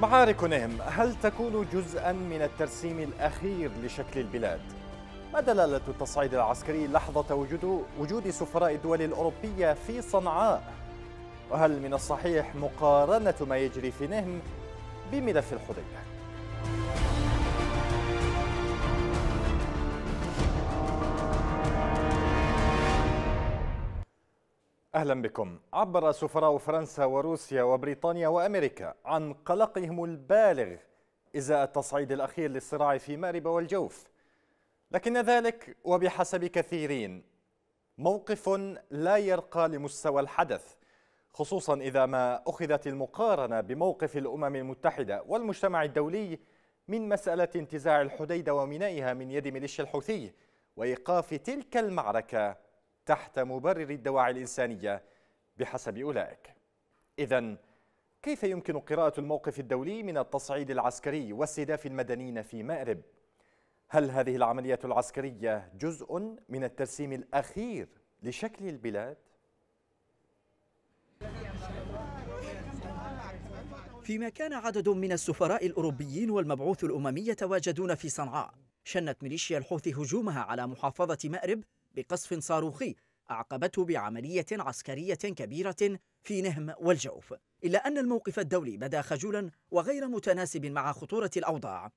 معارك نهم هل تكون جزءا من الترسيم الأخير لشكل البلاد؟ ما دلالة التصعيد العسكري لحظة وجود وجود سفراء الدول الأوروبية في صنعاء؟ وهل من الصحيح مقارنة ما يجري في نهم بملف الحديده أهلا بكم عبر سفراء فرنسا وروسيا وبريطانيا وأمريكا عن قلقهم البالغ إزاء التصعيد الأخير للصراع في مأرب والجوف لكن ذلك وبحسب كثيرين موقف لا يرقى لمستوى الحدث خصوصا إذا ما أخذت المقارنة بموقف الأمم المتحدة والمجتمع الدولي من مسألة انتزاع الحديدة ومينائها من يد ميليشيا الحوثي وإيقاف تلك المعركة تحت مبرر الدواعي الإنسانية بحسب أولئك إذا كيف يمكن قراءة الموقف الدولي من التصعيد العسكري واستهداف المدنيين في مأرب؟ هل هذه العملية العسكرية جزء من الترسيم الأخير لشكل البلاد؟ فيما كان عدد من السفراء الأوروبيين والمبعوث الأممي يتواجدون في صنعاء شنت ميليشيا الحوثي هجومها على محافظة مأرب بقصف صاروخي أعقبته بعملية عسكرية كبيرة في نهم والجوف إلا أن الموقف الدولي بدا خجولا وغير متناسب مع خطورة الأوضاع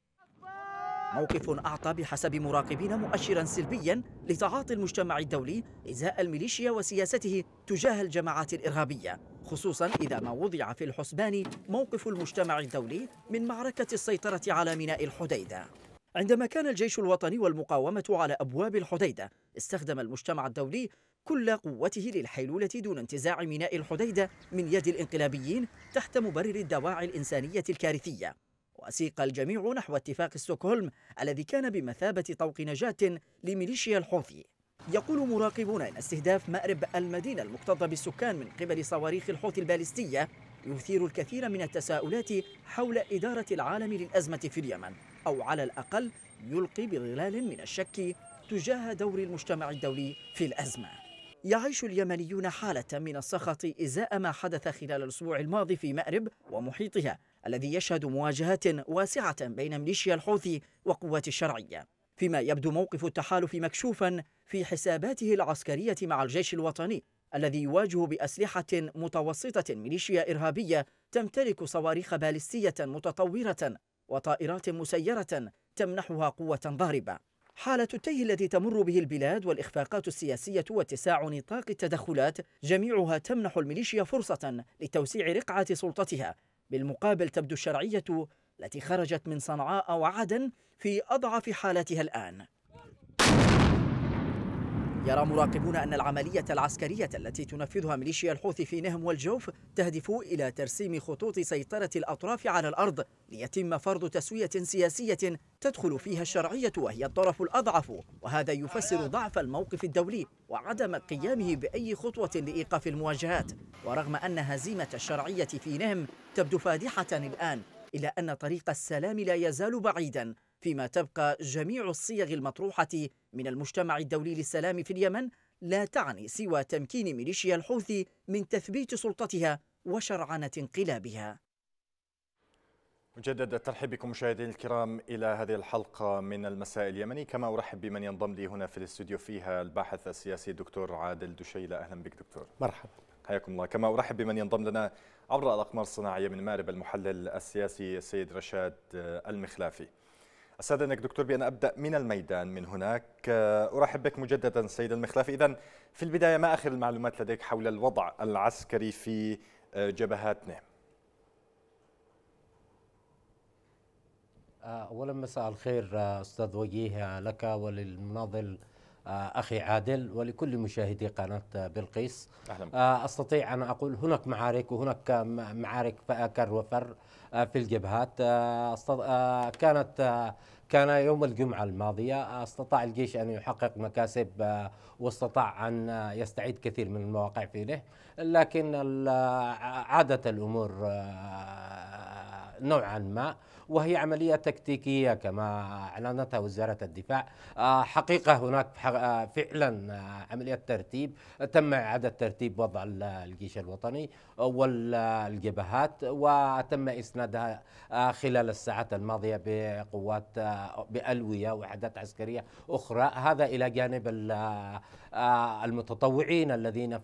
موقف أعطى بحسب مراقبين مؤشرا سلبيا لتعاطي المجتمع الدولي إزاء الميليشيا وسياسته تجاه الجماعات الإرهابية خصوصا إذا ما وضع في الحسبان موقف المجتمع الدولي من معركة السيطرة على ميناء الحديدة عندما كان الجيش الوطني والمقاومة على أبواب الحديدة استخدم المجتمع الدولي كل قوته للحيلولة دون انتزاع ميناء الحديدة من يد الانقلابيين تحت مبرر الدواعي الإنسانية الكارثية وسيق الجميع نحو اتفاق ستوكهولم الذي كان بمثابة طوق نجاة لميليشيا الحوثي يقول مراقبون أن استهداف مأرب المدينة المكتظة بالسكان من قبل صواريخ الحوثي البالستية يثير الكثير من التساؤلات حول إدارة العالم للأزمة في اليمن أو على الأقل يلقي بظلال من الشك تجاه دور المجتمع الدولي في الأزمة يعيش اليمنيون حالة من السخط إزاء ما حدث خلال الأسبوع الماضي في مأرب ومحيطها الذي يشهد مواجهات واسعة بين ميليشيا الحوثي وقوات الشرعية فيما يبدو موقف التحالف مكشوفا في حساباته العسكرية مع الجيش الوطني الذي يواجه بأسلحة متوسطة ميليشيا إرهابية تمتلك صواريخ بالستية متطورة وطائرات مسيرة تمنحها قوة ضاربة حالة التيه التي تمر به البلاد والإخفاقات السياسية واتساع نطاق التدخلات جميعها تمنح الميليشيا فرصة لتوسيع رقعة سلطتها بالمقابل تبدو الشرعية التي خرجت من صنعاء وعدن في أضعف حالتها الآن يرى مراقبون أن العملية العسكرية التي تنفذها ميليشيا الحوثي في نهم والجوف تهدف إلى ترسيم خطوط سيطرة الأطراف على الأرض ليتم فرض تسوية سياسية تدخل فيها الشرعية وهي الطرف الأضعف وهذا يفسر ضعف الموقف الدولي وعدم قيامه بأي خطوة لإيقاف المواجهات ورغم أن هزيمة الشرعية في نهم تبدو فادحة الآن إلا أن طريق السلام لا يزال بعيداً فيما تبقى جميع الصيغ المطروحة من المجتمع الدولي للسلام في اليمن لا تعني سوى تمكين ميليشيا الحوثي من تثبيت سلطتها وشرعنة انقلابها مجدد الترحيب بكم مشاهدينا الكرام إلى هذه الحلقة من المساء اليمني كما أرحب بمن ينضم لي هنا في الاستوديو فيها الباحث السياسي الدكتور عادل دشيلة أهلا بك دكتور مرحبا حياكم الله كما أرحب بمن ينضم لنا عبر الأقمار الصناعية من مارب المحلل السياسي السيد رشاد المخلافي استاذنك دكتور بان ابدا من الميدان من هناك آه، ارحب بك مجددا سيد المخلافي اذا في البدايه ما اخر المعلومات لديك حول الوضع العسكري في آه، جبهاتنا آه، اولا مساء الخير استاذ وجيه لك وللمناضل آه، أخي عادل ولكل مشاهدي قناة بلقيس أهلا. آه، أستطيع أن أقول هناك معارك وهناك معارك كر وفر آه، في الجبهات كانت كان يوم الجمعة الماضية استطاع الجيش أن يحقق مكاسب واستطاع أن يستعيد كثير من المواقع في له لكن عادت الأمور نوعا ما وهي عملية تكتيكية كما أعلنتها وزارة الدفاع آه، حقيقة هناك آه، فعلا آه، عملية ترتيب تم إعادة ترتيب وضع الجيش الوطني والجبهات وتم إسنادها خلال الساعات الماضية بقوات بألوية وحدات عسكرية أخرى هذا إلى جانب المتطوعين الذين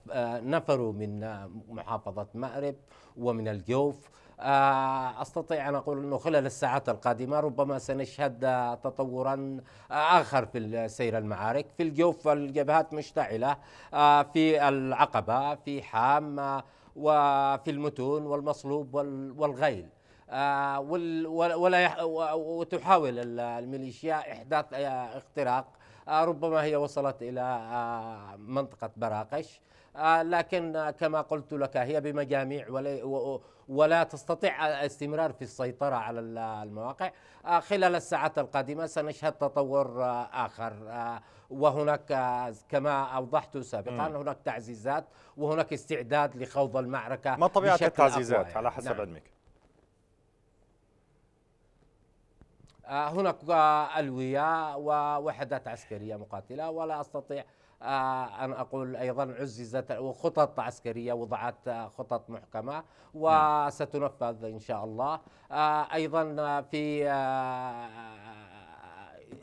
نفروا من محافظة مأرب ومن الجوف آه، استطيع ان اقول انه خلال الساعات القادمه ربما سنشهد تطورا اخر في سير المعارك في الجوف الجبهات مشتعله آه، في العقبه في حام آه، وفي المتون والمصلوب والغيل وتحاول الميليشيا احداث اختراق آه، ربما هي وصلت إلى آه، منطقة براقش آه، لكن كما قلت لك هي بمجاميع ولا, تستطيع الاستمرار في السيطرة على المواقع خلال الساعات القادمة سنشهد تطور آخر وهناك كما أوضحت سابقا هناك تعزيزات وهناك استعداد لخوض المعركة ما طبيعة التعزيزات على حسب نعم. علمك آه، هناك ألوية ووحدات عسكرية مقاتلة ولا أستطيع آه، أن أقول أيضا عززت وخطط عسكرية وضعت خطط محكمة نعم. وستنفذ إن شاء الله آه، أيضا في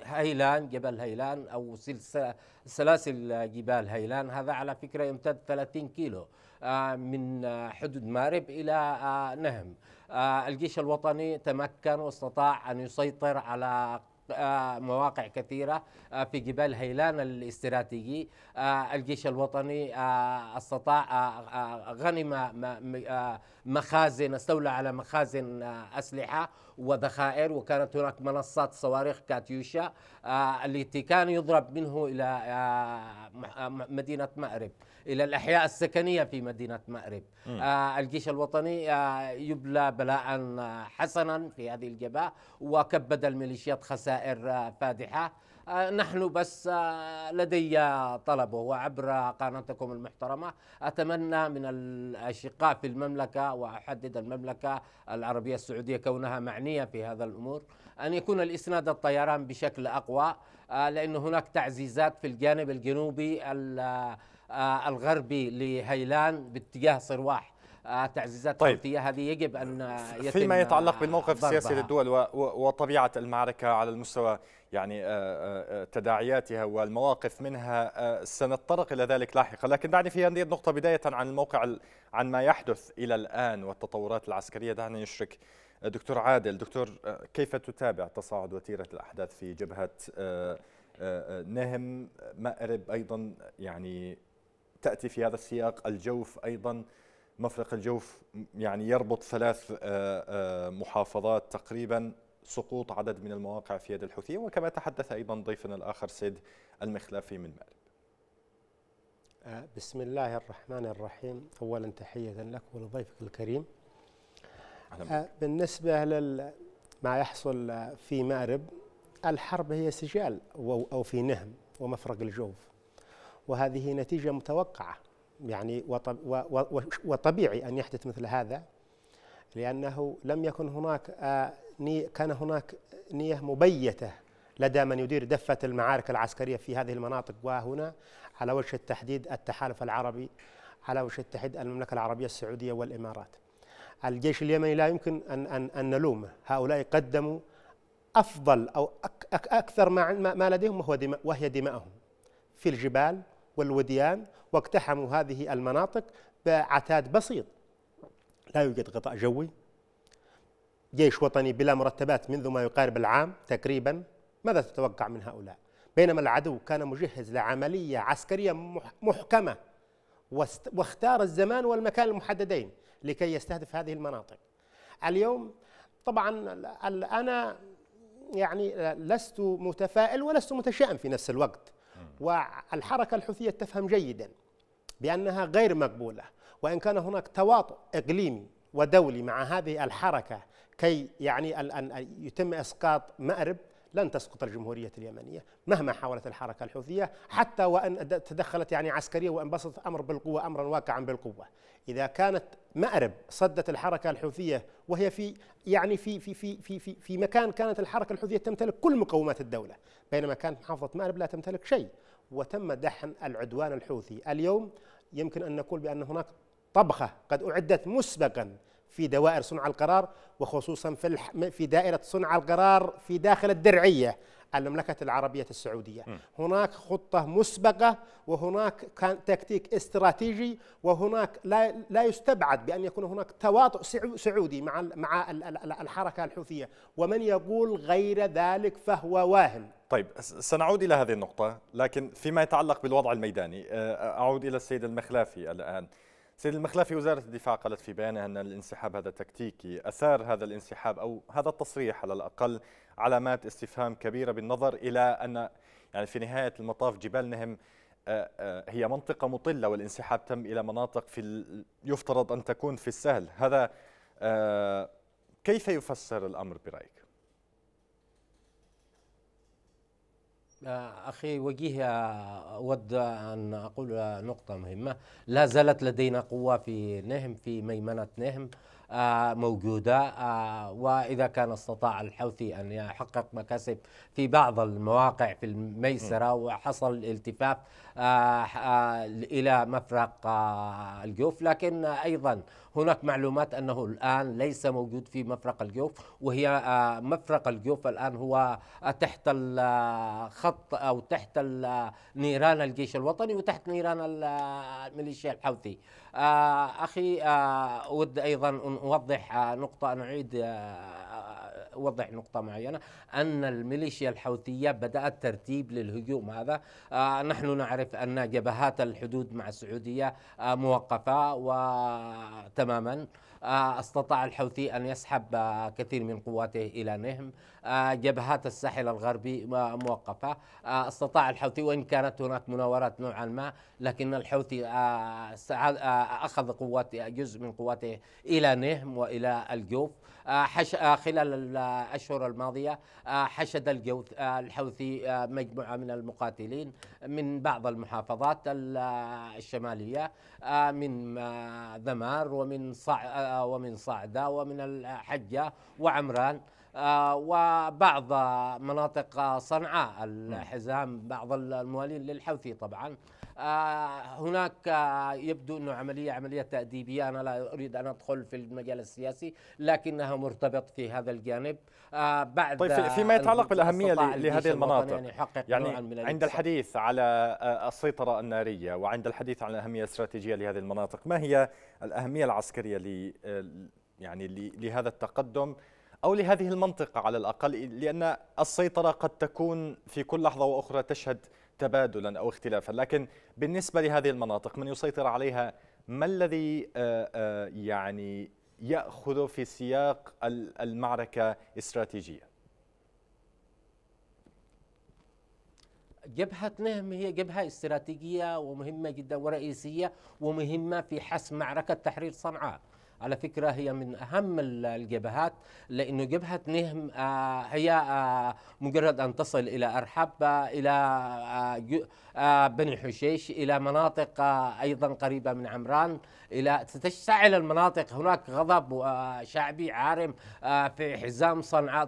هيلان جبل هيلان أو سلسلة سلاسل جبال هيلان هذا على فكرة يمتد 30 كيلو آه، من حدود مارب إلى آه، نهم آه، الجيش الوطني تمكن واستطاع أن يسيطر على مواقع كثيرة في جبال هيلان الاستراتيجي الجيش الوطني استطاع غنم مخازن استولى على مخازن أسلحة وذخائر وكانت هناك منصات صواريخ كاتيوشا التي كان يضرب منه إلى مدينة مأرب الى الاحياء السكنيه في مدينه مأرب آه الجيش الوطني آه يبلى بلاء آه، حسنا في هذه الجبهه وكبد الميليشيات خسائر آه فادحه آه، نحن بس آه، لدي طلب وهو عبر قناتكم المحترمة أتمنى من الأشقاء في المملكة وأحدد المملكة العربية السعودية كونها معنية في هذا الأمور أن يكون الإسناد الطيران بشكل أقوى لأن هناك تعزيزات في الجانب الجنوبي آه، الغربي لهيلان باتجاه صرواح آه، تعزيزات طيب. الحوثيه هذه يجب ان يتم فيما يتعلق بالموقف السياسي للدول وطبيعه المعركه على المستوى يعني آه، تداعياتها والمواقف منها سنتطرق الى ذلك لاحقا، لكن دعني في هذه النقطه بدايه عن الموقع عن ما يحدث الى الان والتطورات العسكريه دعني نشرك دكتور عادل، دكتور كيف تتابع تصاعد وتيره الاحداث في جبهه نهم مأرب ايضا يعني تأتي في هذا السياق الجوف أيضا مفرق الجوف يعني يربط ثلاث آه، آه، محافظات تقريبا سقوط عدد من المواقع في يد الحوثيين وكما تحدث أيضا ضيفنا الآخر سيد المخلافي من مأرب آه، بسم الله الرحمن الرحيم أولا تحية لك ولضيفك الكريم بالنسبة لما يحصل في مأرب الحرب هي سجال أو في نهم ومفرق الجوف وهذه نتيجة متوقعة يعني وطبيعي أن يحدث مثل هذا لأنه لم يكن هناك كان هناك نية مبيتة لدى من يدير دفة المعارك العسكرية في هذه المناطق وهنا على وجه التحديد التحالف العربي على وجه التحديد المملكة العربية السعودية والإمارات الجيش اليمني لا يمكن أن, أن, أن نلومه هؤلاء قدموا أفضل أو أك أك أكثر ما, ما لديهم وهو دماء وهي دماءهم في الجبال والوديان واقتحموا هذه المناطق بعتاد بسيط لا يوجد غطاء جوي جيش وطني بلا مرتبات منذ ما يقارب العام تقريبا ماذا تتوقع من هؤلاء بينما العدو كان مجهز لعملية عسكرية محكمة واختار الزمان والمكان المحددين لكي يستهدف هذه المناطق اليوم طبعا أنا يعني لست متفائل ولست متشائم في نفس الوقت والحركة الحوثية تفهم جيدا بأنها غير مقبولة وإن كان هناك تواطؤ إقليمي ودولي مع هذه الحركة كي يعني أن يتم إسقاط مأرب لن تسقط الجمهورية اليمنية مهما حاولت الحركة الحوثية حتى وأن تدخلت يعني عسكريا وانبسط امر بالقوة أمرا واقعا بالقوة إذا كانت مأرب صدت الحركة الحوثية وهي في يعني في في في في في, في مكان كانت الحركة الحوثية تمتلك كل مقومات الدولة بينما كانت محافظة مأرب لا تمتلك شيء وتم دحن العدوان الحوثي اليوم يمكن أن نقول بأن هناك طبخة قد أعدت مسبقا في دوائر صنع القرار وخصوصا في في دائره صنع القرار في داخل الدرعيه المملكة العربية السعودية م. هناك خطة مسبقة وهناك كان تكتيك استراتيجي وهناك لا, لا يستبعد بأن يكون هناك تواطؤ سعودي مع, مع الحركة الحوثية ومن يقول غير ذلك فهو واهم طيب سنعود إلى هذه النقطة لكن فيما يتعلق بالوضع الميداني آه، أعود إلى السيد المخلافي الآن سيد المخلافي وزارة الدفاع قالت في بيانها أن الانسحاب هذا تكتيكي أثار هذا الانسحاب أو هذا التصريح على الأقل علامات استفهام كبيرة بالنظر إلى أن يعني في نهاية المطاف جبال نهم آه، آه، هي منطقة مطلة والانسحاب تم إلى مناطق في يفترض أن تكون في السهل هذا آه، كيف يفسر الأمر برأيك؟ أخي وجيه أود أن أقول نقطة مهمة لا زالت لدينا قوة في نهم في ميمنة نهم آه، موجودة آه، وإذا كان استطاع الحوثي أن يحقق مكاسب في بعض المواقع في الميسرة وحصل الالتفاف آه، إلى مفرق الجوف لكن أيضا هناك معلومات أنه الآن ليس موجود في مفرق الجوف وهي آه، مفرق الجوف الآن هو آه، تحت الخط آه، أو تحت نيران الجيش الوطني وتحت نيران الميليشيا الحوثي أخي أود أيضا أن أوضح نقطة أن أعيد اوضح نقطه معينه ان الميليشيا الحوثيه بدات ترتيب للهجوم هذا آه، نحن نعرف ان جبهات الحدود مع السعوديه آه، موقفه وتماما آه، استطاع الحوثي ان يسحب كثير من قواته الى نهم جبهات الساحل الغربي موقفه استطاع الحوثي وان كانت هناك مناورات نوعا ما لكن الحوثي اخذ قوات جزء من قواته الى نهم والى الجوف آه، حش آه، خلال الأشهر آه، الماضية حشد الحوثي مجموعة من المقاتلين من بعض المحافظات الشمالية من ذمار ومن ومن صعدة ومن الحجة وعمران وبعض مناطق صنعاء نعم. الحزام بعض الموالين للحوثي طبعا آه، هناك آه، يبدو أنه عملية عملية تأديبية أنا لا أريد أن أدخل في المجال السياسي لكنها مرتبط في هذا الجانب آه، بعد طيب فيما يتعلق بالأهمية لهذه يعني المناطق يعني, يعني عند الحديث على السيطرة النارية وعند الحديث عن الأهمية الاستراتيجية لهذه المناطق ما هي الأهمية العسكرية ل يعني لهذا التقدم أو لهذه المنطقة على الأقل لأن السيطرة قد تكون في كل لحظة وأخرى تشهد تبادلا أو اختلافا لكن بالنسبة لهذه المناطق من يسيطر عليها ما الذي آه، آه، يعني يأخذ في سياق المعركة استراتيجية جبهة نهم هي جبهة استراتيجية ومهمة جدا ورئيسية ومهمة في حسم معركة تحرير صنعاء على فكرة هي من أهم الجبهات لأنه جبهة نهم آه، هي آه، مجرد أن تصل إلى أرحب آه، إلى بني حشيش إلى مناطق أيضا قريبة من عمران الى تشتعل المناطق هناك غضب آه، شعبي عارم آه، في حزام صنعاء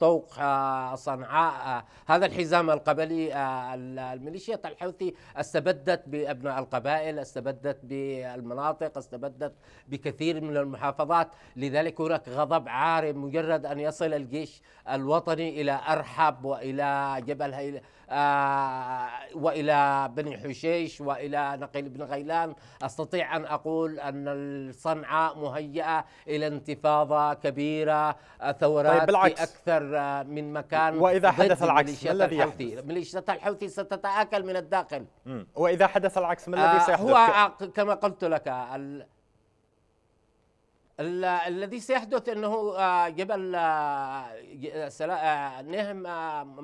طوق آه، صنعاء هذا الحزام القبلي الميليشيات الحوثي استبدت بابناء القبائل استبدت بالمناطق استبدت بكثير من المحافظات لذلك هناك غضب عارم مجرد ان يصل الجيش الوطني الى ارحب والى جبل هيل آه، والى بني حشيش والى نقيل بن غيلان استطيع ان اقول ان الصنعاء مهيئه الى انتفاضه كبيره آه، ثورات طيب بالعكس. في اكثر آه، من مكان واذا حدث العكس ما الذي يحدث؟ ميليشيات الحوثي ستتاكل من الداخل واذا حدث العكس ما الذي سيحدث؟ هو كما قلت لك الذي سيحدث انه آه، جبل آه، آه، نهم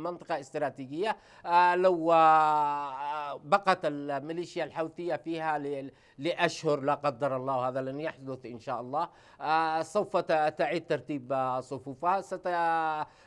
منطقه استراتيجيه لو بقت الميليشيا الحوثيه فيها لاشهر لا قدر الله هذا لن يحدث ان شاء الله سوف تعيد ترتيب صفوفها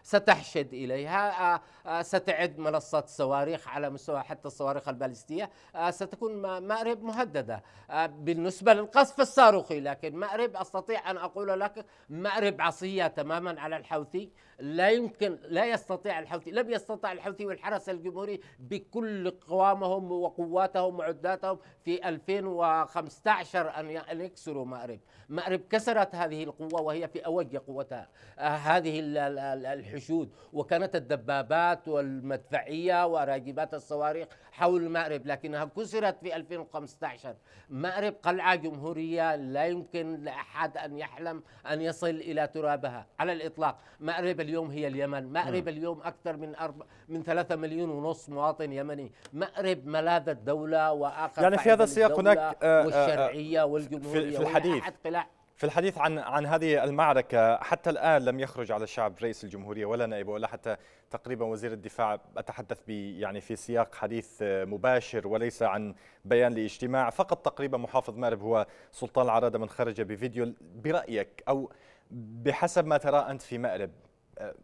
ستحشد إليها آه، آه، ستعد منصة صواريخ على مستوى حتى الصواريخ البالستية آه، ستكون مأرب مهددة بالنسبة للقصف الصاروخي لكن مأرب أستطيع أن أقول لك مأرب عصية تماما على الحوثي لا يمكن لا يستطيع الحوثي لم يستطع الحوثي والحرس الجمهوري بكل قوامهم وقواتهم وعداتهم في 2015 أن يكسروا مأرب مأرب كسرت هذه القوة وهي في أوج قوتها هذه الحدود الحشود وكانت الدبابات والمدفعية وراجبات الصواريخ حول المأرب لكنها كسرت في 2015 مأرب قلعة جمهورية لا يمكن لأحد أن يحلم أن يصل إلى ترابها على الإطلاق مأرب اليوم هي اليمن مأرب م. اليوم أكثر من أرب... من 3 مليون ونص مواطن يمني مأرب ملاذ الدولة وآخر يعني في هذا السياق هناك آه، آه، آه، والشرعية والجمهورية في الحديث قلاع في الحديث عن عن هذه المعركة حتى الآن لم يخرج على الشعب رئيس الجمهورية ولا نائبه ولا حتى تقريبا وزير الدفاع أتحدث يعني في سياق حديث مباشر وليس عن بيان لاجتماع فقط تقريبا محافظ مأرب هو سلطان العرادة من خرج بفيديو برأيك أو بحسب ما ترى أنت في مأرب آه،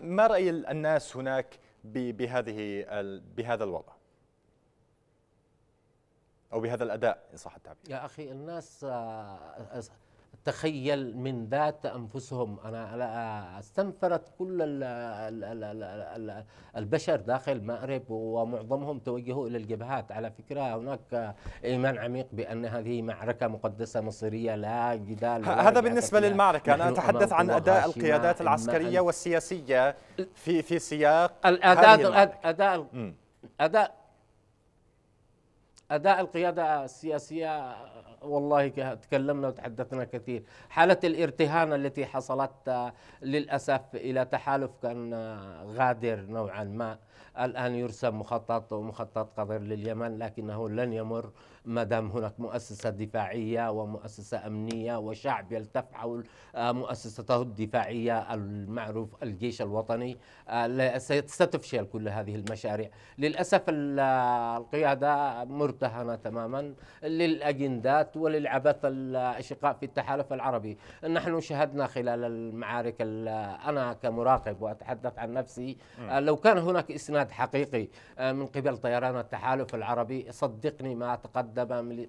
ما رأي الناس هناك بهذه بهذا الوضع؟ أو بهذا الأداء إن صح التعبير يا أخي الناس آه، تخيل من ذات أنفسهم أنا آه، استنفرت كل البشر داخل المأرب ومعظمهم توجهوا إلى الجبهات على فكرة هناك آه، إيمان عميق بأن هذه معركة مقدسة مصيريه لا جدال هذا بالنسبة للمعركة أنا أتحدث عن أداء القيادات العسكرية والسياسية في في سياق الأداء الاداء أداء اداء القياده السياسيه والله تكلمنا وتحدثنا كثير حاله الارتهان التي حصلت آه، للاسف الى تحالف كان آه، غادر نوعا ما الان يرسم مخطط ومخطط قذر لليمن لكنه لن يمر ما دام هناك مؤسسة دفاعية ومؤسسة أمنية وشعب يلتف حول آه، مؤسسته الدفاعية المعروف الجيش الوطني آه، ستفشل كل هذه المشاريع للأسف آه، القيادة مرتهنة تماما للأجندات وللعبث الأشقاء في التحالف العربي نحن شهدنا خلال المعارك أنا كمراقب وأتحدث عن نفسي لو كان هناك إسناد حقيقي من قبل طيران التحالف العربي صدقني ما تقدم قدم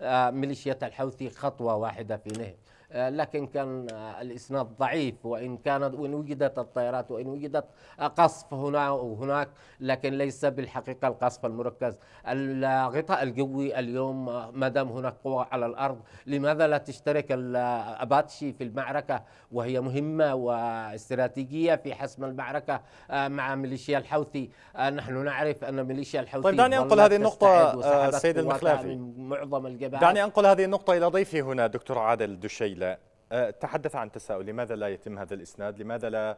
آه، ميليشيات الحوثي خطوة واحدة في نهب آه، لكن كان آه، الإسناد ضعيف وإن كانت وإن وجدت الطائرات وإن وجدت آه، قصف هنا وهناك لكن ليس بالحقيقة القصف المركز الغطاء الجوي اليوم ما دام هناك قوى على الأرض لماذا لا تشترك الأباتشي في المعركة وهي مهمة واستراتيجية في حسم المعركة مع ميليشيا الحوثي نحن نعرف أن ميليشيا الحوثي طيب دعني أنقل هذه النقطة سيد المخلافي معظم الجبهات دعني أنقل هذه النقطة إلى ضيفي هنا دكتور عادل دشي جميلة آه، تحدث عن تساؤل لماذا لا يتم هذا الإسناد لماذا لا آه،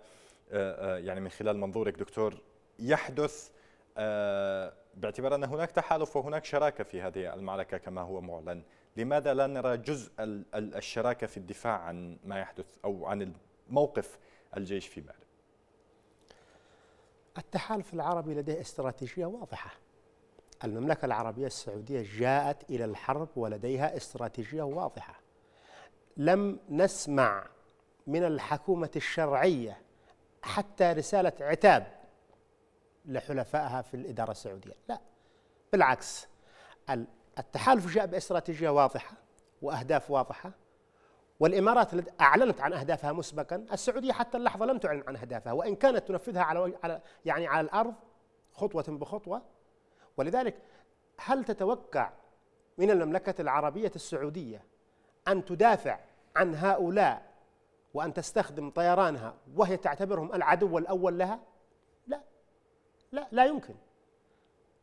آه، يعني من خلال منظورك دكتور يحدث باعتبار أن هناك تحالف وهناك شراكة في هذه المعركة كما هو معلن لماذا لا نرى جزء الشراكة في الدفاع عن ما يحدث أو عن موقف الجيش في مالي التحالف العربي لديه استراتيجية واضحة المملكة العربية السعودية جاءت إلى الحرب ولديها استراتيجية واضحة لم نسمع من الحكومة الشرعية حتى رسالة عتاب لحلفائها في الإدارة السعودية لا بالعكس التحالف جاء باستراتيجية واضحة وأهداف واضحة والإمارات أعلنت عن أهدافها مسبقا السعودية حتى اللحظة لم تعلن عن أهدافها وإن كانت تنفذها على على يعني على الأرض خطوة بخطوة ولذلك هل تتوقع من المملكة العربية السعودية أن تدافع عن هؤلاء وأن تستخدم طيرانها وهي تعتبرهم العدو الأول لها لا لا لا يمكن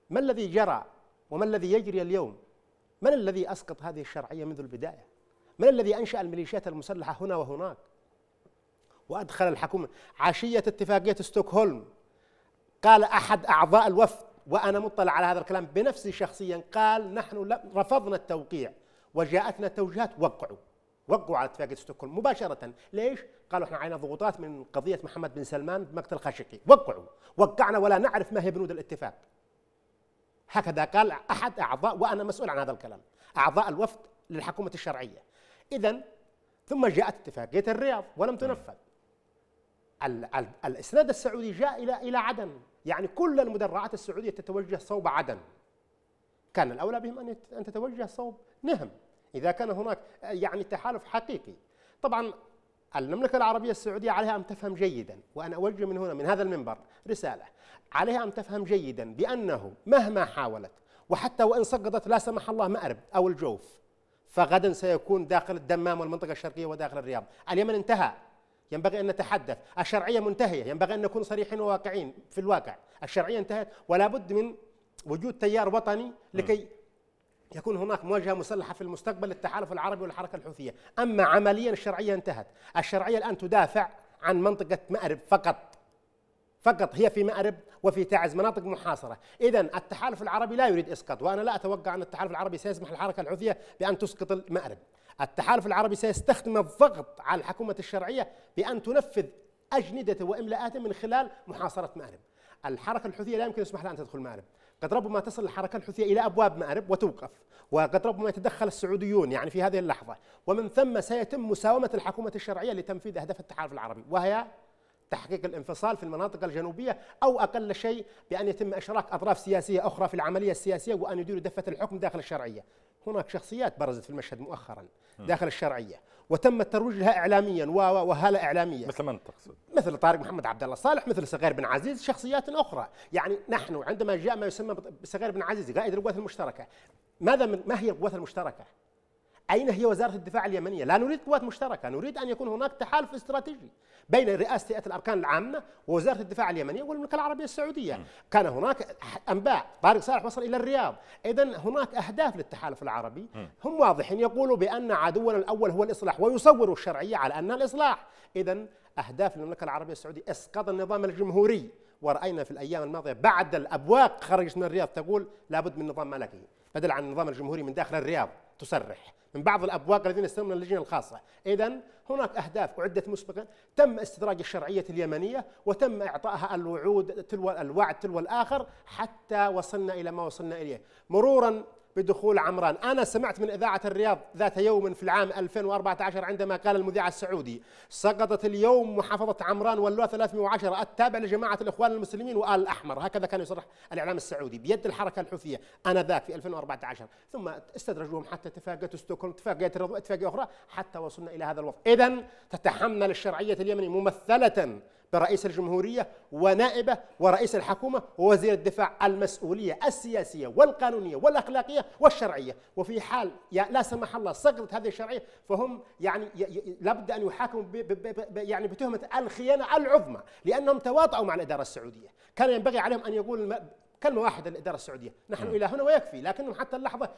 ما الذي جرى وما الذي يجري اليوم من الذي أسقط هذه الشرعية منذ البداية من الذي أنشأ الميليشيات المسلحة هنا وهناك وأدخل الحكومة عشية اتفاقية ستوكهولم قال أحد أعضاء الوفد وأنا مطلع على هذا الكلام بنفسي شخصيا قال نحن رفضنا التوقيع وجاءتنا توجيهات وقعوا وقعوا على اتفاقيه ستوكهولم مباشره، ليش؟ قالوا احنا علينا ضغوطات من قضيه محمد بن سلمان بمقتل خاشقي، وقعوا، وقعنا ولا نعرف ما هي بنود الاتفاق. هكذا قال احد اعضاء وانا مسؤول عن هذا الكلام، اعضاء الوفد للحكومه الشرعيه. اذا ثم جاءت اتفاقيه الرياض ولم تنفذ. ال ال الاسناد السعودي جاء الى الى عدن، يعني كل المدرعات السعوديه تتوجه صوب عدن. كان الاولى بهم ان تتوجه صوب نهم إذا كان هناك يعني تحالف حقيقي طبعا المملكة العربية السعودية عليها أن تفهم جيدا وأنا أوجه من هنا من هذا المنبر رسالة عليها أن تفهم جيدا بأنه مهما حاولت وحتى وإن سقطت لا سمح الله مأرب أو الجوف فغدا سيكون داخل الدمام والمنطقة الشرقية وداخل الرياض اليمن انتهى ينبغي أن نتحدث الشرعية منتهية ينبغي أن نكون صريحين وواقعين في الواقع الشرعية انتهت ولا بد من وجود تيار وطني لكي يكون هناك مواجهة مسلحة في المستقبل للتحالف العربي والحركة الحوثية أما عمليا الشرعية انتهت الشرعية الآن تدافع عن منطقة مأرب فقط فقط هي في مأرب وفي تعز مناطق محاصرة إذا التحالف العربي لا يريد إسقاط وأنا لا أتوقع أن التحالف العربي سيسمح للحركة الحوثية بأن تسقط المأرب التحالف العربي سيستخدم الضغط على الحكومة الشرعية بأن تنفذ أجندته وإملاءاته من خلال محاصرة مأرب الحركة الحوثية لا يمكن يسمح لها أن تدخل مأرب قد ربما تصل الحركة الحوثية إلى أبواب مأرب وتوقف وقد ربما يتدخل السعوديون يعني في هذه اللحظة ومن ثم سيتم مساومة الحكومة الشرعية لتنفيذ أهداف التحالف العربي وهي تحقيق الانفصال في المناطق الجنوبية أو أقل شيء بأن يتم إشراك أطراف سياسية أخرى في العملية السياسية وأن يديروا دفة الحكم داخل الشرعية هناك شخصيات برزت في المشهد مؤخرا داخل الشرعية وتم الترويج لها اعلاميا وهاله اعلاميه مثل من تقصد؟ مثل طارق محمد عبد الله صالح مثل صغير بن عزيز شخصيات اخرى يعني نحن عندما جاء ما يسمى بصغير بن عزيز قائد القوات المشتركه ماذا ما هي القوات المشتركه؟ أين هي وزارة الدفاع اليمنية؟ لا نريد قوات مشتركة، نريد أن يكون هناك تحالف استراتيجي بين رئاسة هيئة الأركان العامة ووزارة الدفاع اليمنية والمملكة العربية السعودية، م. كان هناك أنباء، طارق صالح وصل إلى الرياض، إذا هناك أهداف للتحالف العربي، م. هم واضحين يقولوا بأن عدونا الأول هو الإصلاح ويصوروا الشرعية على أنها الإصلاح، إذا أهداف المملكة العربية السعودية إسقاط النظام الجمهوري، ورأينا في الأيام الماضية بعد الأبواق خرجت من الرياض تقول لابد من نظام ملكي، بدل عن النظام الجمهوري من داخل الرياض. تصرح من بعض الابواق الذين استلمنا اللجنه الخاصه، اذا هناك اهداف اعدت مسبقا، تم استدراج الشرعيه اليمنيه وتم اعطائها الوعود تلو الوعد تلو الاخر حتى وصلنا الى ما وصلنا اليه، مرورا بدخول عمران أنا سمعت من إذاعة الرياض ذات يوم في العام 2014 عندما قال المذيع السعودي سقطت اليوم محافظة عمران واللواء 310 التابع لجماعة الإخوان المسلمين وآل الأحمر هكذا كان يصرح الإعلام السعودي بيد الحركة الحوثية آنذاك في 2014 ثم استدرجوهم حتى اتفاقية ستوكهولم اتفاقية اتفاقية أخرى حتى وصلنا إلى هذا الوضع إذا تتحمل الشرعية اليمني ممثلة برئيس الجمهورية ونائبه ورئيس الحكومة ووزير الدفاع المسؤولية السياسية والقانونية والأخلاقية والشرعية وفي حال لا سمح الله سقطت هذه الشرعية فهم يعني لابد أن يحاكموا يعني بتهمة الخيانة العظمى لأنهم تواطؤوا مع الإدارة السعودية كان ينبغي عليهم أن يقول كلمة واحدة للإدارة السعودية نحن م. نعم. إلى هنا ويكفي لكنهم حتى اللحظة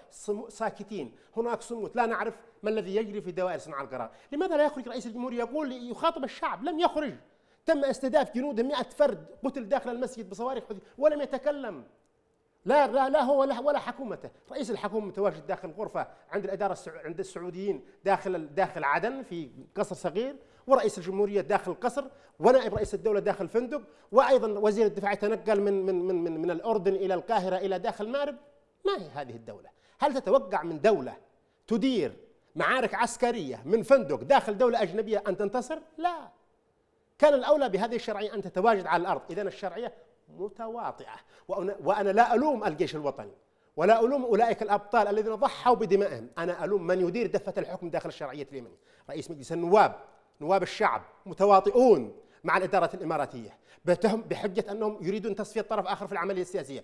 ساكتين هناك صمت لا نعرف ما الذي يجري في دوائر صنع القرار لماذا لا يخرج رئيس الجمهورية يقول يخاطب الشعب لم يخرج تم استهداف جنود 100 فرد قتل داخل المسجد بصواريخ ولم يتكلم لا لا لا هو ولا ولا حكومته، رئيس الحكومه متواجد داخل غرفه عند الاداره عند السعوديين داخل داخل عدن في قصر صغير، ورئيس الجمهوريه داخل القصر، ونائب رئيس الدوله داخل فندق، وايضا وزير الدفاع يتنقل من من من من, من الاردن الى القاهره الى داخل مارب، ما هي هذه الدوله؟ هل تتوقع من دوله تدير معارك عسكريه من فندق داخل دوله اجنبيه ان تنتصر؟ لا، كان الأولى بهذه الشرعية أن تتواجد على الأرض إذا الشرعية متواطئة وأنا لا ألوم الجيش الوطني ولا ألوم أولئك الأبطال الذين ضحوا بدمائهم أنا ألوم من يدير دفة الحكم داخل الشرعية اليمنية رئيس مجلس النواب نواب الشعب متواطئون مع الاداره الاماراتيه بتهم بحجه انهم يريدون تصفيه طرف اخر في العمليه السياسيه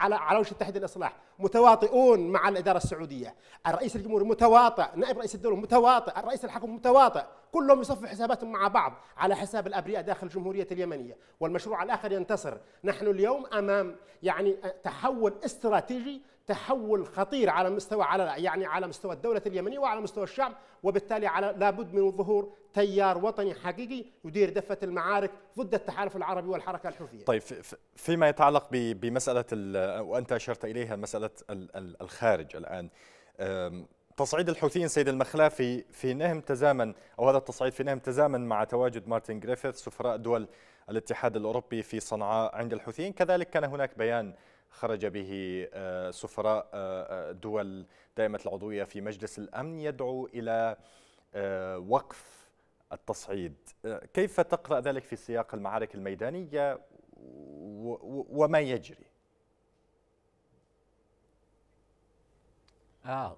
على على وش التحديد الاصلاح متواطئون مع الاداره السعوديه الرئيس الجمهوري متواطئ نائب رئيس الدوله متواطئ الرئيس الحكم متواطئ كلهم يصفوا حساباتهم مع بعض على حساب الابرياء داخل الجمهوريه اليمنيه والمشروع الاخر ينتصر نحن اليوم امام يعني آه، تحول استراتيجي تحول خطير على مستوى على يعني على مستوى الدولة اليمنية وعلى مستوى الشعب وبالتالي على لابد من ظهور تيار وطني حقيقي يدير دفة المعارك ضد التحالف العربي والحركة الحوثية طيب فيما يتعلق بمسألة وأنت أشرت إليها مسألة الخارج الآن تصعيد الحوثيين سيد المخلافي في نهم تزامن أو هذا التصعيد في نهم تزامن مع تواجد مارتن جريفيث سفراء دول الاتحاد الأوروبي في صنعاء عند الحوثيين كذلك كان هناك بيان خرج به آه، سفراء آه، آه، دول دائمة العضوية في مجلس الأمن يدعو إلى وقف التصعيد كيف تقرأ ذلك في سياق المعارك الميدانية وما يجري آه.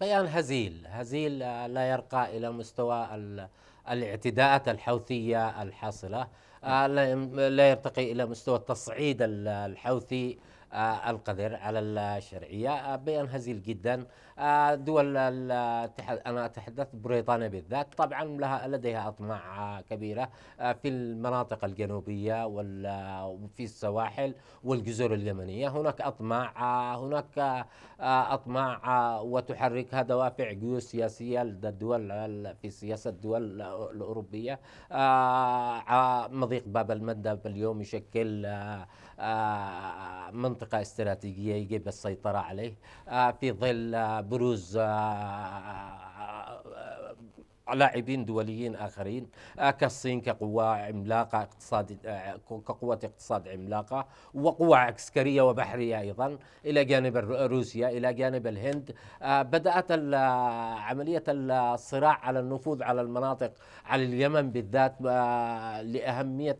بيان هزيل هزيل لا يرقى إلى مستوى الاعتداءات الحوثية الحاصلة آه، لا يرتقي الى مستوى التصعيد الحوثي آه، القذر على الشرعيه آه، بيان هزيل جدا دول انا اتحدث بريطانيا بالذات طبعا لها لديها اطماع كبيره آه، في المناطق الجنوبيه وفي السواحل والجزر اليمنيه هناك اطماع آه، هناك آه، اطماع وتحركها دوافع جيوسياسيه لدى الدول في سياسه الدول الاوروبيه مضيق باب المندب اليوم يشكل منطقه استراتيجيه يجب السيطره عليه في ظل بروز آه، آه، آه، لاعبين دوليين اخرين كالصين كقوه عملاقه اقتصاد كقوه اقتصاد عملاقه وقوه عسكريه وبحريه ايضا الى جانب روسيا الى جانب الهند بدات عمليه الصراع على النفوذ على المناطق على اليمن بالذات لاهميه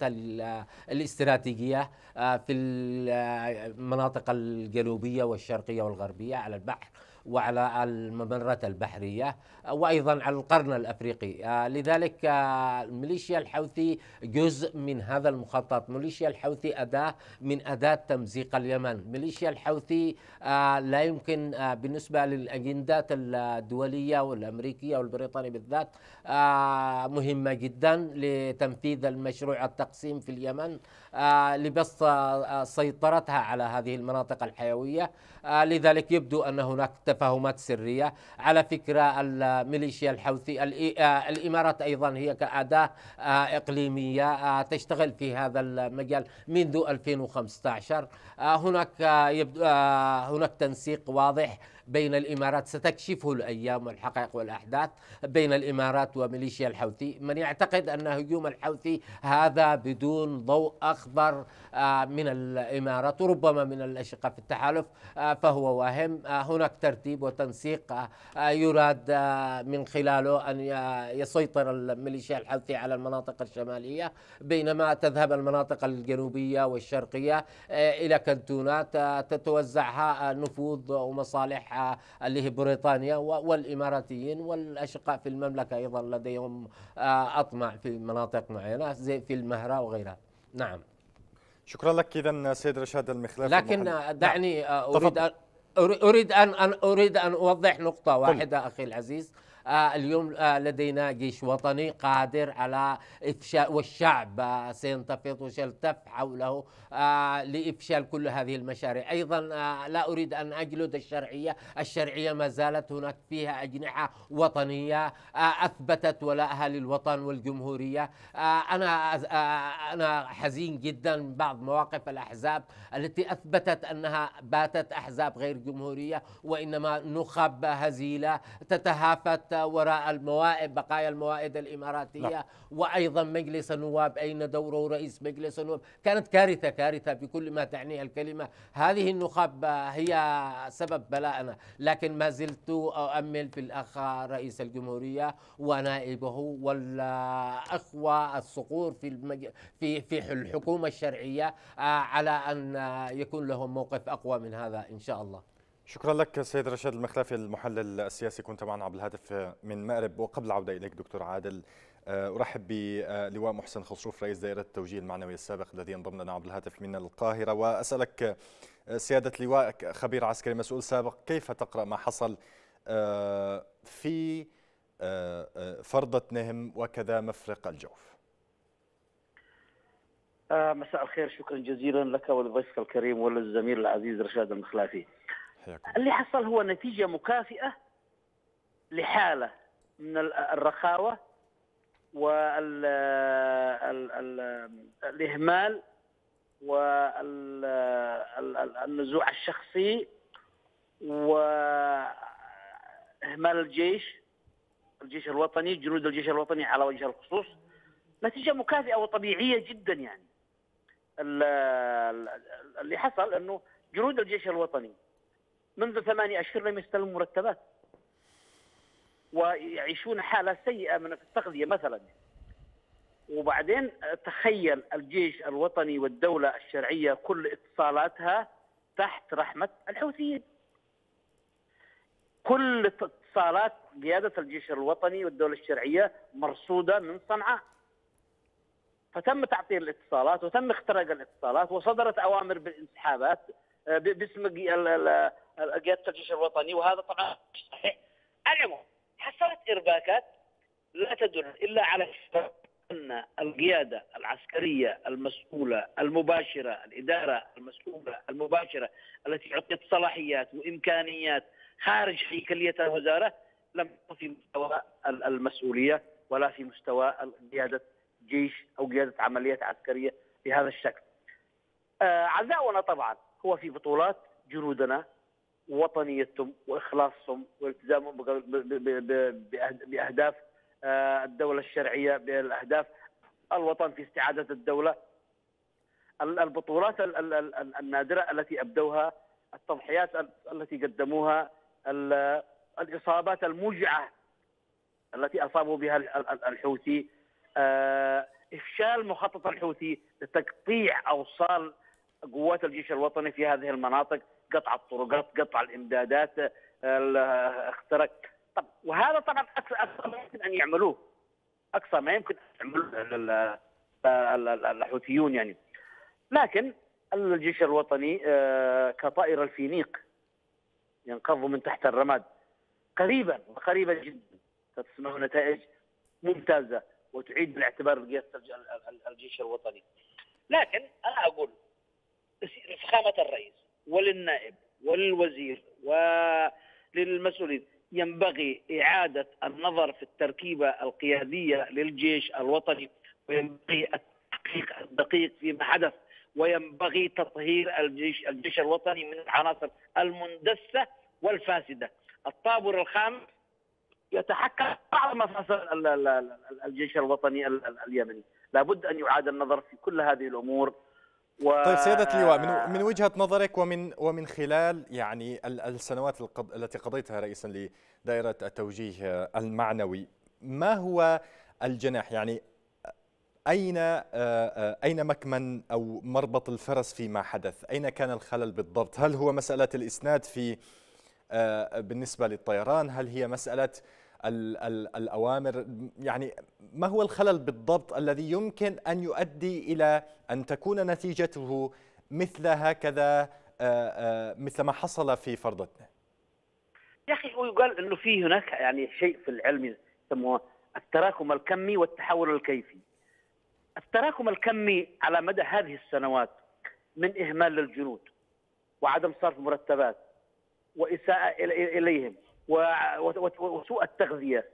الاستراتيجيه في المناطق الجنوبيه والشرقيه والغربيه على البحر وعلى الممرات البحرية وأيضا على القرن الأفريقي آه، لذلك آه، الميليشيا الحوثي جزء من هذا المخطط ميليشيا الحوثي أداة من أداة تمزيق اليمن ميليشيا الحوثي آه، لا يمكن بالنسبة للأجندات الدولية والأمريكية والبريطانية بالذات مهمة جدا لتنفيذ المشروع التقسيم في اليمن آه، لبسط آه، آه، سيطرتها على هذه المناطق الحيوية لذلك يبدو أن هناك تفاهمات سرية على فكرة الميليشيا الحوثي الإمارات أيضا هي كأداة إقليمية تشتغل في هذا المجال منذ 2015 هناك يبدو هناك تنسيق واضح بين الإمارات ستكشفه الأيام والحقائق والأحداث بين الإمارات وميليشيا الحوثي من يعتقد أن هجوم الحوثي هذا بدون ضوء أخضر آه، من الإمارات وربما من الأشقاء في التحالف آه، فهو واهم آه، هناك ترتيب وتنسيق يراد من خلاله أن يسيطر الميليشيا الحوثي على المناطق الشمالية بينما تذهب المناطق الجنوبية والشرقية إلى كنتونات تتوزعها نفوذ ومصالح اللي هي بريطانيا والإماراتيين والأشقاء في المملكة أيضا لديهم آه، أطمع في مناطق معينة زي في المهرة وغيرها نعم شكرا لك إذا سيد رشاد المخلاف لكن آه، دعني آه، نعم. أريد أريد أن أريد أن أوضح نقطة طيب. واحدة أخي العزيز آه، اليوم آه، لدينا جيش وطني قادر على إفشال والشعب آه، سينتفض وسيلتف حوله لإفشال كل هذه المشاريع أيضا لا أريد أن أجلد الشرعية الشرعية ما زالت هناك فيها أجنحة وطنية أثبتت ولاءها للوطن والجمهورية أنا أنا حزين جدا بعض مواقف الأحزاب التي أثبتت أنها باتت أحزاب غير جمهورية وإنما نخب هزيلة تتهافت وراء الموائد بقايا الموائد الإماراتية لا. نعم. وأيضا مجلس النواب أين دوره رئيس مجلس النواب كانت كارثة كارثة بكل ما تعنيه الكلمة هذه النخب هي سبب بلاءنا لكن ما زلت أؤمل في الأخ رئيس الجمهورية ونائبه والأخوة الصقور في المج... في في الحكومة الشرعية آه، على أن يكون لهم موقف أقوى من هذا إن شاء الله شكرا لك سيد رشاد المخلافي المحلل السياسي كنت معنا عبر الهاتف من مأرب وقبل العودة إليك دكتور عادل آه، أرحب بلواء محسن خصروف رئيس دائرة التوجيه المعنوي السابق الذي انضم لنا عبر الهاتف من القاهرة وأسألك آه، سيادة لواء خبير عسكري مسؤول سابق كيف تقرأ ما حصل آه، في فرضة نهم وكذا مفرق الجوف مساء الخير شكرا جزيلا لك ولضيفك الكريم وللزميل العزيز رشاد المخلافي حياكم. اللي حصل هو نتيجه مكافئه لحاله من الرخاوه الاهمال والنزوع الشخصي واهمال الجيش الجيش الوطني جنود الجيش الوطني على وجه الخصوص نتيجه مكافئه وطبيعيه جدا يعني اللي حصل انه جنود الجيش الوطني منذ ثمانية أشهر لم يستلموا مرتبات ويعيشون حالة سيئة من التغذية مثلا وبعدين تخيل الجيش الوطني والدولة الشرعية كل اتصالاتها تحت رحمة الحوثيين كل اتصالات قيادة الجيش الوطني والدولة الشرعية مرصودة من صنعاء فتم تعطيل الاتصالات وتم اختراق الاتصالات وصدرت أوامر بالانسحابات آه، باسم قيادة الجيش الوطني وهذا طبعا صحيح العموم حصلت إرباكات لا تدل إلا على أن القيادة العسكرية المسؤولة المباشرة الإدارة المسؤولة المباشرة التي أعطيت صلاحيات وإمكانيات خارج هيكلية الوزارة لم تكن في مستوى المسؤولية ولا في مستوى قيادة جيش أو قيادة عمليات عسكرية بهذا الشكل آه، عزاؤنا طبعا هو في بطولات جنودنا وطنيتهم واخلاصهم والتزامهم باهداف آه، الدوله الشرعيه بالاهداف الوطن في استعاده الدوله البطولات النادره التي ابدوها التضحيات التي قدموها الاصابات الموجعه التي اصابوا بها الحوثي آه، افشال مخطط الحوثي لتقطيع اوصال قوات الجيش الوطني في هذه المناطق قطع الطرقات قطع الامدادات آه، آه، اخترق طب وهذا طبعا اكثر ما يمكن ان يعملوه اكثر ما يمكن ان يعملوه الحوثيون يعني لكن الجيش الوطني آه، كطائر الفينيق ينقض من تحت الرماد قريبا وقريبا جدا ستسمعوا نتائج ممتازه وتعيد بالاعتبار قياده الجيش الوطني لكن انا اقول فخامه الرئيس وللنائب وللوزير وللمسؤولين ينبغي إعادة النظر في التركيبة القيادية للجيش الوطني وينبغي التحقيق الدقيق فيما حدث وينبغي تطهير الجيش, الجيش الوطني من العناصر المندسة والفاسدة الطابور الخامس يتحكم بعض مفاصل الجيش الوطني اليمني لابد أن يعاد النظر في كل هذه الأمور و... طيب سيادة اللواء من, من وجهة نظرك ومن ومن خلال يعني السنوات القض... التي قضيتها رئيسا لدائرة التوجيه المعنوي ما هو الجناح يعني أين آه، أين مكمن أو مربط الفرس فيما حدث أين كان الخلل بالضبط هل هو مسألة الإسناد في آه، بالنسبة للطيران هل هي مسألة ال الأوامر يعني ما هو الخلل بالضبط الذي يمكن أن يؤدي إلى أن تكون نتيجته مثل هكذا مثل ما حصل في فرضتنا يا أخي هو يقال أنه في هناك يعني شيء في العلم يسموه التراكم الكمي والتحول الكيفي التراكم الكمي على مدى هذه السنوات من إهمال للجنود وعدم صرف مرتبات وإساءة إليهم وسوء التغذيه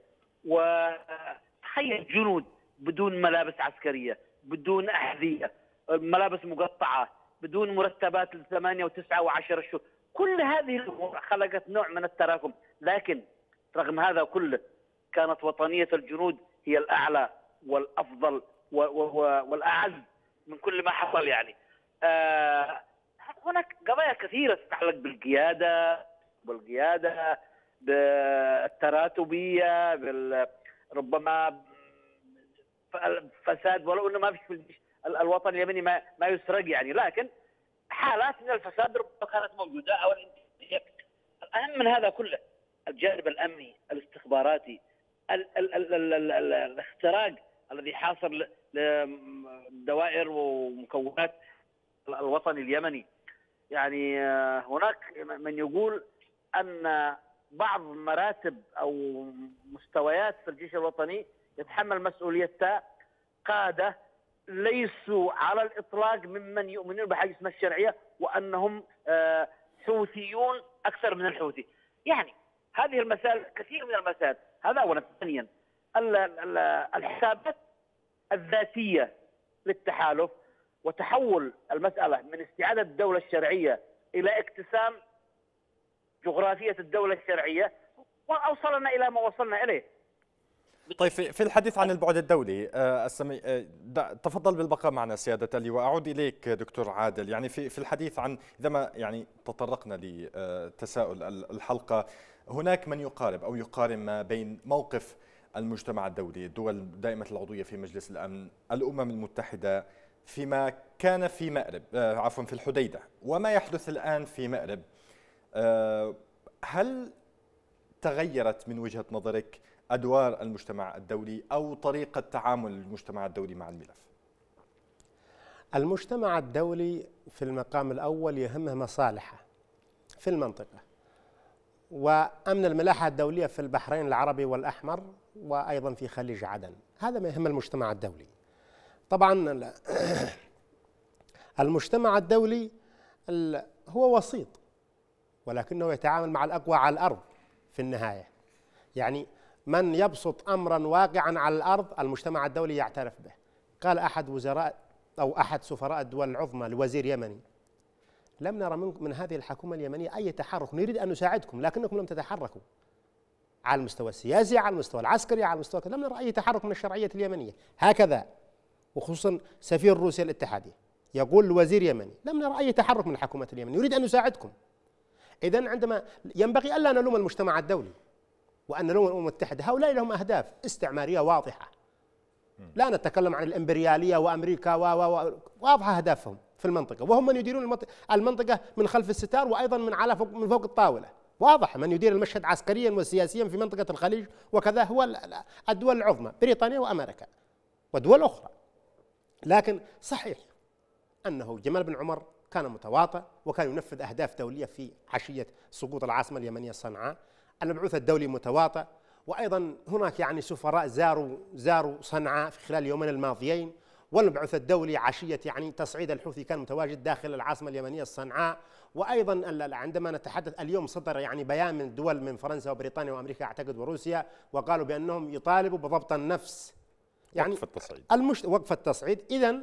وتخيل جنود بدون ملابس عسكريه بدون احذيه ملابس مقطعه بدون مرتبات الثمانية وتسعه وعشره شهور كل هذه الامور خلقت نوع من التراكم لكن رغم هذا كله كانت وطنيه الجنود هي الاعلى والافضل والاعز من كل ما حصل يعني آه هناك قضايا كثيره تتعلق بالقياده والقياده بالتراتبيه بال ربما فساد ولو انه ما فيش في الوطن اليمني ما ما يسرق يعني لكن حالات من الفساد ربما كانت موجوده او الاهم من هذا كله الجانب الامني الاستخباراتي ال ال ال ال ال ال الاختراق الذي حاصل لدوائر ومكونات الوطن اليمني يعني آه، هناك من يقول ان بعض مراتب او مستويات في الجيش الوطني يتحمل مسؤوليتها قاده ليسوا على الاطلاق ممن يؤمنون بحاجه اسمها الشرعيه وانهم آه، حوثيون اكثر من الحوثي. يعني هذه المسائل كثير من المسائل هذا اولا ثانيا الحسابات الذاتيه للتحالف وتحول المساله من استعاده الدوله الشرعيه الى اقتسام جغرافية الدولة الشرعية وأوصلنا إلى ما وصلنا إليه طيب في الحديث عن البعد الدولي آه، آه، تفضل بالبقاء معنا سيادة لي وأعود إليك دكتور عادل يعني في في الحديث عن إذا ما يعني تطرقنا لتساؤل الحلقة هناك من يقارب أو يقارن ما بين موقف المجتمع الدولي الدول دائمة العضوية في مجلس الأمن الأمم المتحدة فيما كان في مأرب آه، عفوا في الحديدة وما يحدث الآن في مأرب آه، هل تغيرت من وجهة نظرك أدوار المجتمع الدولي أو طريقة تعامل المجتمع الدولي مع الملف؟ المجتمع الدولي في المقام الأول يهمه مصالحه في المنطقة وأمن الملاحة الدولية في البحرين العربي والأحمر وأيضا في خليج عدن هذا ما يهم المجتمع الدولي طبعا المجتمع الدولي هو وسيط ولكنه يتعامل مع الأقوى على الأرض في النهاية يعني من يبسط أمرا واقعا على الأرض المجتمع الدولي يعترف به قال أحد وزراء أو أحد سفراء الدول العظمى لوزير يمني لم نرى من هذه الحكومة اليمنية أي تحرك نريد أن نساعدكم لكنكم لم تتحركوا على المستوى السياسي على المستوى العسكري على المستوى لم نرى أي تحرك من الشرعية اليمنية هكذا وخصوصا سفير روسيا الاتحادية يقول لوزير يمني لم نرى أي تحرك من الحكومة اليمنية يريد أن يساعدكم إذا عندما ينبغي ألا نلوم المجتمع الدولي وأن نلوم الأمم المتحدة هؤلاء لهم أهداف استعمارية واضحة لا نتكلم عن الإمبريالية وأمريكا و و واضحة أهدافهم في المنطقة وهم من يديرون المنطقة من خلف الستار وأيضا من على فوق من فوق الطاولة واضح من يدير المشهد عسكريا وسياسيا في منطقة الخليج وكذا هو الدول العظمى بريطانيا وأمريكا ودول أخرى لكن صحيح أنه جمال بن عمر كان متواطئ وكان ينفذ أهداف دولية في عشية سقوط العاصمة اليمنية صنعاء المبعوث الدولي متواطئ وأيضا هناك يعني سفراء زاروا زاروا صنعاء في خلال اليومين الماضيين والمبعوث الدولي عشية يعني تصعيد الحوثي كان متواجد داخل العاصمة اليمنية صنعاء وأيضا عندما نتحدث اليوم صدر يعني بيان من دول من فرنسا وبريطانيا وأمريكا أعتقد وروسيا وقالوا بأنهم يطالبوا بضبط النفس يعني وقف التصعيد المشت... وقف التصعيد إذا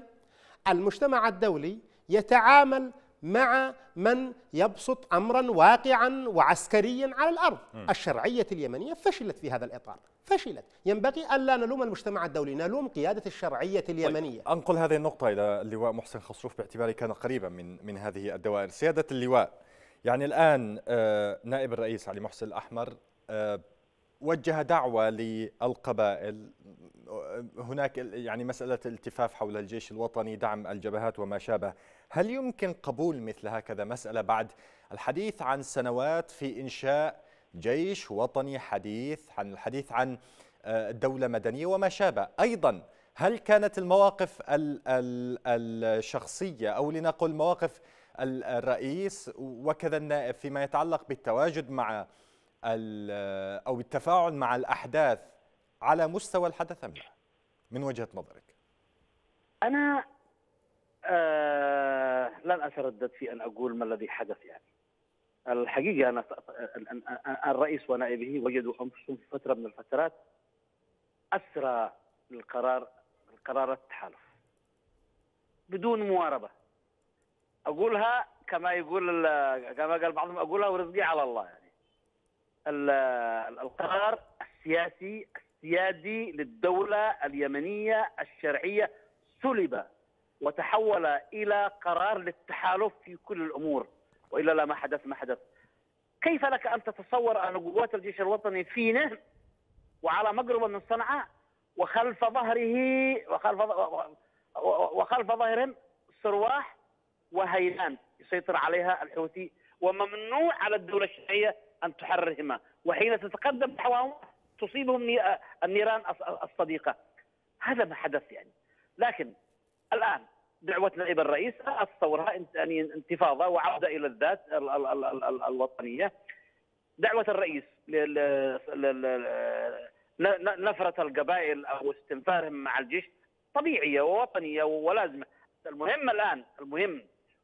المجتمع الدولي يتعامل مع من يبسط امرا واقعا وعسكريا على الارض م. الشرعيه اليمنيه فشلت في هذا الاطار فشلت ينبغي الا نلوم المجتمع الدولي نلوم قياده الشرعيه طيب، اليمنيه طيب. انقل هذه النقطه الى اللواء محسن خصروف باعتباره كان قريبا من من هذه الدوائر سياده اللواء يعني الان آه، نائب الرئيس علي محسن الاحمر آه، وجه دعوه للقبائل هناك يعني مساله التفاف حول الجيش الوطني دعم الجبهات وما شابه هل يمكن قبول مثل هكذا مسألة بعد الحديث عن سنوات في إنشاء جيش وطني حديث عن الحديث عن آه، دولة مدنية وما شابه أيضا هل كانت المواقف الشخصية أو لنقل مواقف الرئيس وكذا النائب فيما يتعلق بالتواجد مع آه، أو التفاعل مع الأحداث على مستوى الحدث أم لا من وجهة نظرك أنا آه لن اتردد في ان اقول ما الذي حدث يعني. الحقيقه انا الرئيس ونائبه وجدوا انفسهم في فتره من الفترات اسرى القرار قرار التحالف بدون مواربه اقولها كما يقول كما قال بعضهم اقولها ورزقي على الله يعني القرار السياسي السيادي للدوله اليمنيه الشرعيه سلب وتحول إلى قرار للتحالف في كل الأمور وإلا لا ما حدث ما حدث كيف لك أن تتصور أن قوات الجيش الوطني في نهب وعلى مقربة من صنعاء وخلف ظهره وخلف وخلف ظهرهم سرواح وهيلان يسيطر عليها الحوثي وممنوع على الدولة الشيعية أن تحررهما وحين تتقدم نحوهم تصيبهم النيران الصديقة هذا ما حدث يعني لكن الان دعوتنا الى الرئيس اتصورها يعني انتفاضه وعوده الى الذات الوطنيه دعوه الرئيس نفره القبائل او استنفارهم مع الجيش طبيعيه ووطنيه ولازمه المهم الان المهم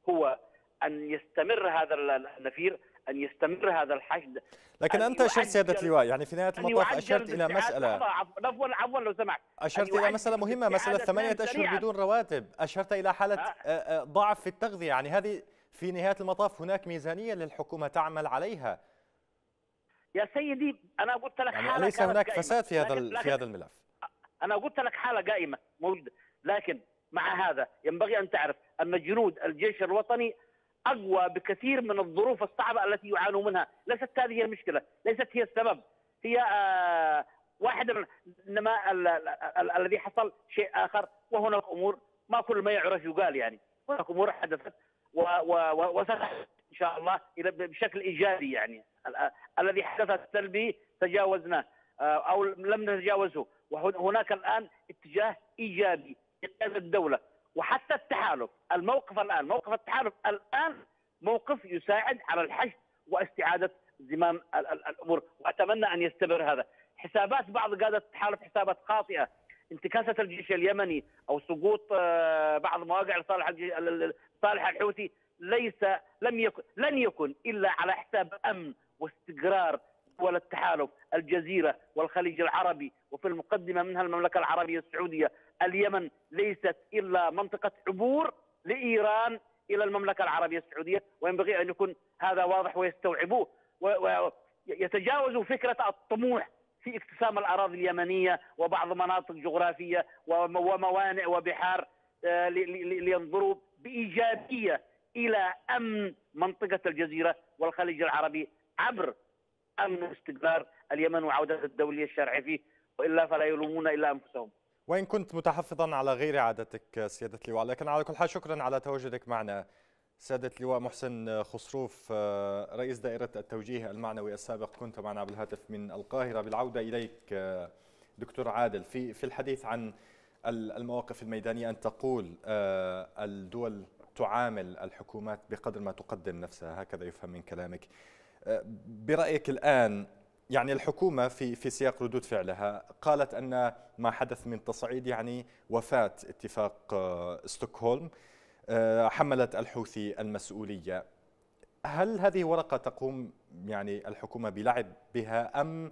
هو ان يستمر هذا النفير ان يستمر هذا الحشد لكن انت اشرت سياده اللواء يعني في نهايه المطاف اشرت الى مساله عفوا عفوا لو سمحت اشرت الى مساله مهمه مساله ثمانيه اشهر بدون رواتب اشرت الى حاله آه. آه، آه، ضعف في التغذيه يعني هذه في نهايه المطاف هناك ميزانيه للحكومه تعمل عليها يا سيدي انا قلت لك يعني حاله ليس هناك فساد في هذا في هذا الملف انا قلت لك حاله قائمه موجوده لكن مع هذا ينبغي ان تعرف ان جنود الجيش الوطني اقوى بكثير من الظروف الصعبه التي يعانوا منها، ليست هذه المشكله، ليست هي السبب، هي آه، واحده من انما الذي حصل شيء اخر وهناك امور ما كل ما يعرف يقال يعني، هناك امور حدثت وستحدث ان شاء الله الى بشكل ايجابي يعني آه، الذي حدث السلبي تجاوزناه آه، او لم نتجاوزه وهناك الان اتجاه ايجابي لقياده الدوله وحتى التحالف الموقف الان موقف التحالف الان موقف يساعد على الحشد واستعاده زمام الامور واتمنى ان يستمر هذا حسابات بعض قاده التحالف حسابات خاطئه انتكاسه الجيش اليمني او سقوط آه، بعض مواقع لصالح صالح الحوثي ليس لم يكن لن يكن الا على حساب امن واستقرار دول التحالف الجزيرة والخليج العربي وفي المقدمة منها المملكة العربية السعودية اليمن ليست إلا منطقة عبور لإيران إلى المملكة العربية السعودية وينبغي أن يكون هذا واضح ويستوعبوه ويتجاوزوا فكرة الطموح في اقتسام الأراضي اليمنية وبعض مناطق جغرافية وموانئ وبحار آه، لينظروا بإيجابية إلى أمن منطقة الجزيرة والخليج العربي عبر امن استقرار اليمن وعوده الدوليه الشرعيه فيه والا فلا يلومون الا انفسهم. وان كنت متحفظا على غير عادتك سياده اللواء، لكن على كل حال شكرا على تواجدك معنا. سيادة اللواء محسن خصروف آه، رئيس دائرة التوجيه المعنوي السابق كنت معنا بالهاتف من القاهرة بالعودة إليك آه، دكتور عادل في في الحديث عن المواقف الميدانية أن تقول آه، الدول تعامل الحكومات بقدر ما تقدم نفسها هكذا يفهم من كلامك برايك الان يعني الحكومه في في سياق ردود فعلها قالت ان ما حدث من تصعيد يعني وفاه اتفاق آه، ستوكهولم آه، حملت الحوثي المسؤوليه هل هذه ورقه تقوم يعني الحكومه بلعب بها ام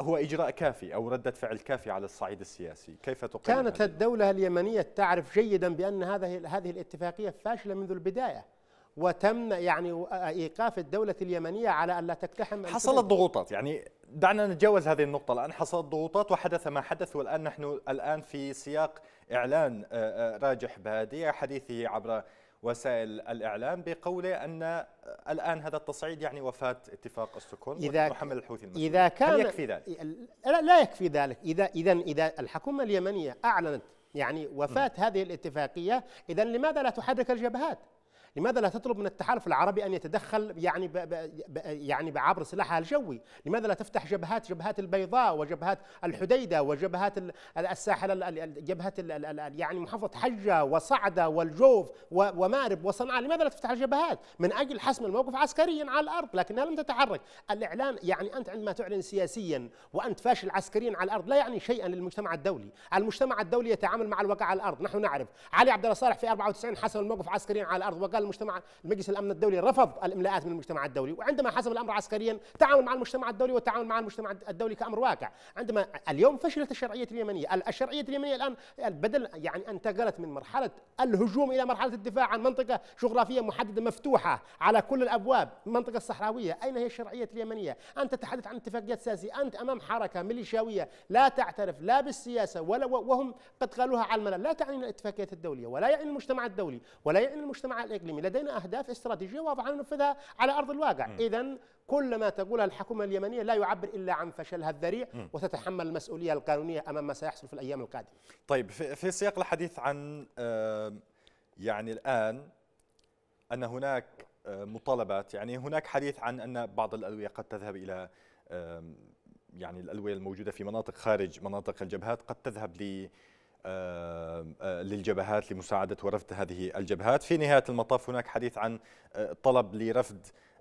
هو اجراء كافي او رده فعل كافي على الصعيد السياسي كيف تقيم كانت الدوله اليمنيه تعرف جيدا بان هذه هذه الاتفاقيه فاشله منذ البدايه وتم يعني ايقاف الدوله اليمنيه على ان لا تقتحم حصلت ضغوطات يعني دعنا نتجاوز هذه النقطه الان حصلت ضغوطات وحدث ما حدث والان نحن الان في سياق اعلان آه، آه، راجح بهادي حديثه عبر وسائل الإعلام بقوله أن آه، الآن هذا التصعيد يعني وفاة اتفاق السكون إذا محمد الحوثي المسؤول إذا كان هل يكفي ذلك؟ لا, لا يكفي ذلك إذا إذا إذا الحكومة اليمنية أعلنت يعني وفاة م. هذه الاتفاقية إذا لماذا لا تحرك الجبهات؟ لماذا لا تطلب من التحالف العربي ان يتدخل يعني بـ بـ يعني عبر سلاحها الجوي؟ لماذا لا تفتح جبهات جبهات البيضاء وجبهات الحديده وجبهات الساحل جبهه يعني محافظه حجه وصعده والجوف ومارب وصنعاء، لماذا لا تفتح الجبهات؟ من اجل حسم الموقف عسكريا على الارض لكنها لم تتحرك، الاعلان يعني انت عندما تعلن سياسيا وانت فاشل عسكريا على الارض لا يعني شيئا للمجتمع الدولي، المجتمع الدولي يتعامل مع الواقع على الارض، نحن نعرف علي عبد الله صالح في 94 حسم الموقف عسكريا على الارض وقال المجتمع المجلس الامن الدولي رفض الاملاءات من المجتمع الدولي وعندما حسم الامر عسكريا تعامل مع المجتمع الدولي وتعامل مع المجتمع الدولي كامر واقع عندما اليوم فشلت الشرعيه اليمنيه الشرعيه اليمنيه الان بدل يعني انتقلت من مرحله الهجوم الى مرحله الدفاع عن منطقه جغرافيه محدده مفتوحه على كل الابواب المنطقه الصحراويه اين هي الشرعيه اليمنيه انت تتحدث عن اتفاقيات سياسية انت امام حركه ميليشياويه لا تعترف لا بالسياسه ولا وهم قد قالوها على الملل لا تعني الاتفاقيات الدوليه ولا يعني المجتمع الدولي ولا يعني المجتمع الاقليمي التنظيمي لدينا أهداف استراتيجية واضحة ننفذها على أرض الواقع إذا كل ما تقوله الحكومة اليمنية لا يعبر إلا عن فشلها الذريع م. وتتحمل المسؤولية القانونية أمام ما سيحصل في الأيام القادمة طيب في سياق الحديث عن يعني الآن أن هناك مطالبات يعني هناك حديث عن أن بعض الأدوية قد تذهب إلى يعني الألوية الموجودة في مناطق خارج مناطق الجبهات قد تذهب ل للجبهات لمساعدة ورفض هذه الجبهات في نهاية المطاف هناك حديث عن طلب لرفض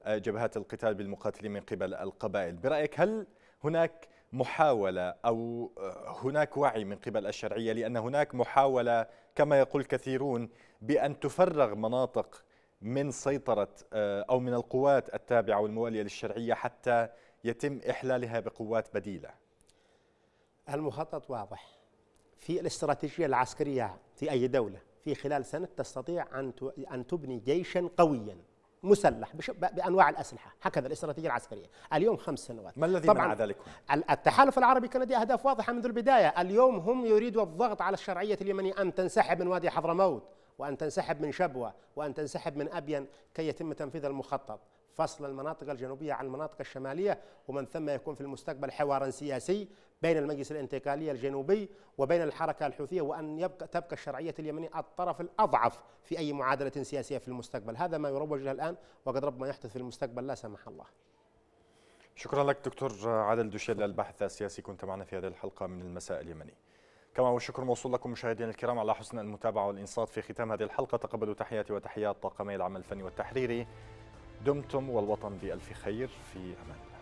جبهات القتال بالمقاتلين من قبل القبائل برأيك هل هناك محاولة أو هناك وعي من قبل الشرعية لأن هناك محاولة كما يقول كثيرون بأن تفرغ مناطق من سيطرة أو من القوات التابعة والموالية للشرعية حتى يتم إحلالها بقوات بديلة المخطط واضح في الاستراتيجية العسكرية في أي دولة في خلال سنة تستطيع أن أن تبني جيشا قويا مسلح بأنواع الأسلحة هكذا الاستراتيجية العسكرية اليوم خمس سنوات ما الذي طبعا منع ذلك؟ التحالف العربي كان لديه أهداف واضحة منذ البداية اليوم هم يريدوا الضغط على الشرعية اليمنية أن تنسحب من وادي حضرموت وأن تنسحب من شبوة وأن تنسحب من أبين كي يتم تنفيذ المخطط فصل المناطق الجنوبية عن المناطق الشمالية ومن ثم يكون في المستقبل حوار سياسي بين المجلس الانتقالي الجنوبي وبين الحركة الحوثية وأن يبقى تبقى الشرعية اليمنية الطرف الأضعف في أي معادلة سياسية في المستقبل هذا ما يروج له الآن وقد ربما يحدث في المستقبل لا سمح الله شكرا لك دكتور عادل دوشيل للبحث السياسي كنت معنا في هذه الحلقة من المساء اليمني كما والشكر موصول لكم مشاهدينا الكرام على حسن المتابعة والإنصات في ختام هذه الحلقة تقبلوا تحياتي وتحيات طاقمي العمل الفني والتحريري دمتم والوطن بألف خير في أمان